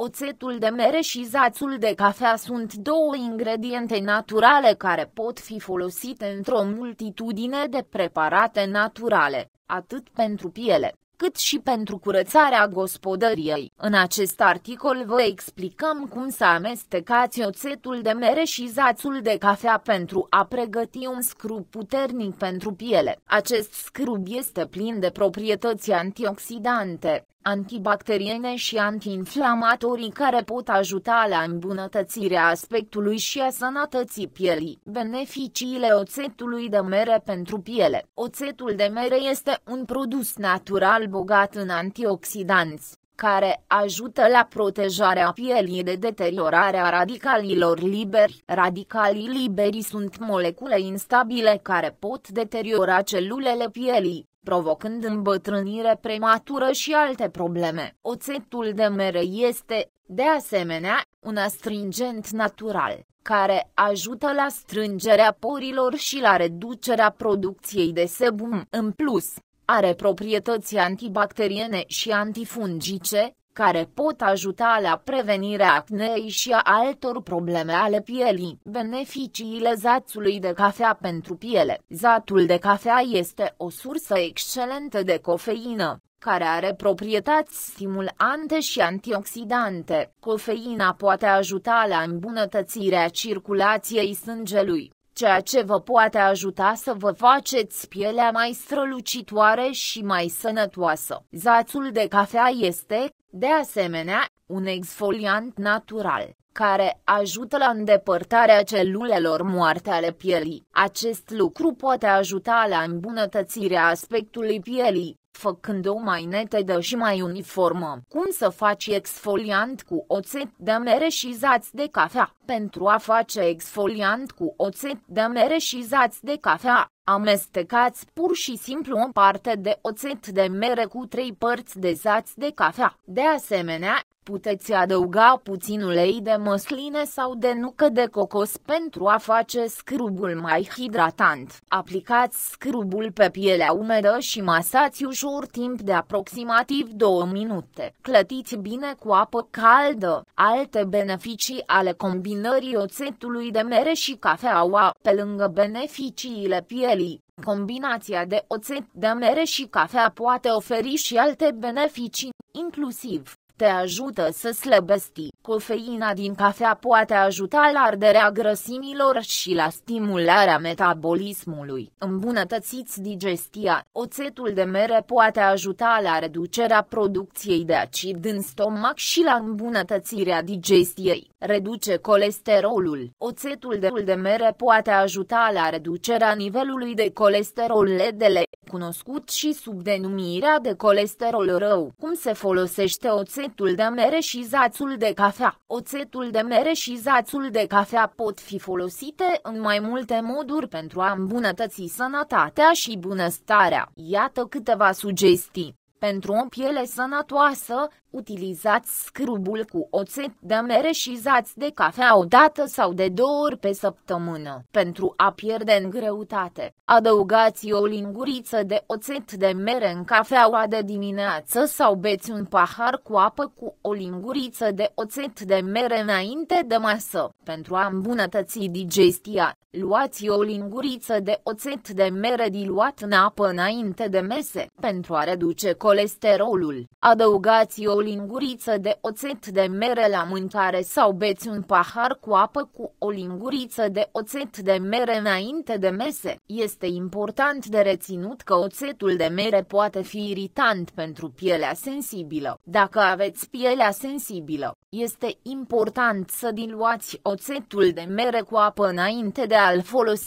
Oțetul de mere și zațul de cafea sunt două ingrediente naturale care pot fi folosite într-o multitudine de preparate naturale, atât pentru piele, cât și pentru curățarea gospodăriei. În acest articol vă explicăm cum să amestecați oțetul de mere și zațul de cafea pentru a pregăti un scrub puternic pentru piele. Acest scrub este plin de proprietăți antioxidante, antibacteriene și antiinflamatorii care pot ajuta la îmbunătățirea aspectului și a sănătății pielii. Beneficiile oțetului de mere pentru piele Oțetul de mere este un produs natural bogat în antioxidanți care ajută la protejarea pielii de deteriorarea radicalilor liberi. Radicalii liberi sunt molecule instabile care pot deteriora celulele pielii, provocând îmbătrânire prematură și alte probleme. Oțetul de mere este, de asemenea, un astringent natural, care ajută la strângerea porilor și la reducerea producției de sebum. În plus, are proprietăți antibacteriene și antifungice, care pot ajuta la prevenirea acnei și a altor probleme ale pielii. Beneficiile zațului de cafea pentru piele Zatul de cafea este o sursă excelentă de cofeină care are proprietăți stimulante și antioxidante. Cofeina poate ajuta la îmbunătățirea circulației sângelui, ceea ce vă poate ajuta să vă faceți pielea mai strălucitoare și mai sănătoasă. Zațul de cafea este, de asemenea, un exfoliant natural, care ajută la îndepărtarea celulelor moarte ale pielii. Acest lucru poate ajuta la îmbunătățirea aspectului pielii, făcând-o mai netedă și mai uniformă. Cum să faci exfoliant cu oțet de mere și zați de cafea? Pentru a face exfoliant cu oțet de mere și zați de cafea, Amestecați pur și simplu o parte de oțet de mere cu trei părți de zați de cafea. De asemenea, puteți adăuga puțin ulei de măsline sau de nucă de cocos pentru a face scrubul mai hidratant. Aplicați scrubul pe pielea umedă și masați ușor timp de aproximativ 2 minute. Clătiți bine cu apă caldă. Alte beneficii ale combinării oțetului de mere și cafeaua, pe lângă beneficiile pielei, Delhi. Combinația de oțet de mere și cafea poate oferi și alte beneficii, inclusiv te ajută să slăbesti. Cofeina din cafea poate ajuta la arderea grăsimilor și la stimularea metabolismului. Îmbunătățiți digestia. Oțetul de mere poate ajuta la reducerea producției de acid în stomac și la îmbunătățirea digestiei. Reduce colesterolul. Oțetul de, de mere poate ajuta la reducerea nivelului de colesterol LDL, cunoscut și sub denumirea de colesterol rău. Cum se folosește oțetul de mere și zațul de cafea? cafea. Oțetul de mere și zațul de cafea pot fi folosite în mai multe moduri pentru a îmbunătăți sănătatea și bunăstarea. Iată câteva sugestii. Pentru o piele sănătoasă, utilizați scrubul cu oțet de mere și zați de cafea o dată sau de două ori pe săptămână. Pentru a pierde în greutate, adăugați o linguriță de oțet de mere în cafeaua de dimineață sau beți un pahar cu apă cu o linguriță de oțet de mere înainte de masă. Pentru a îmbunătăți digestia, luați o linguriță de oțet de mere diluat în apă înainte de mese. Pentru a reduce colesterolul. Adăugați o linguriță de oțet de mere la mâncare sau beți un pahar cu apă cu o linguriță de oțet de mere înainte de mese. Este important de reținut că oțetul de mere poate fi iritant pentru pielea sensibilă. Dacă aveți pielea sensibilă, este important să diluați oțetul de mere cu apă înainte de a-l folosi.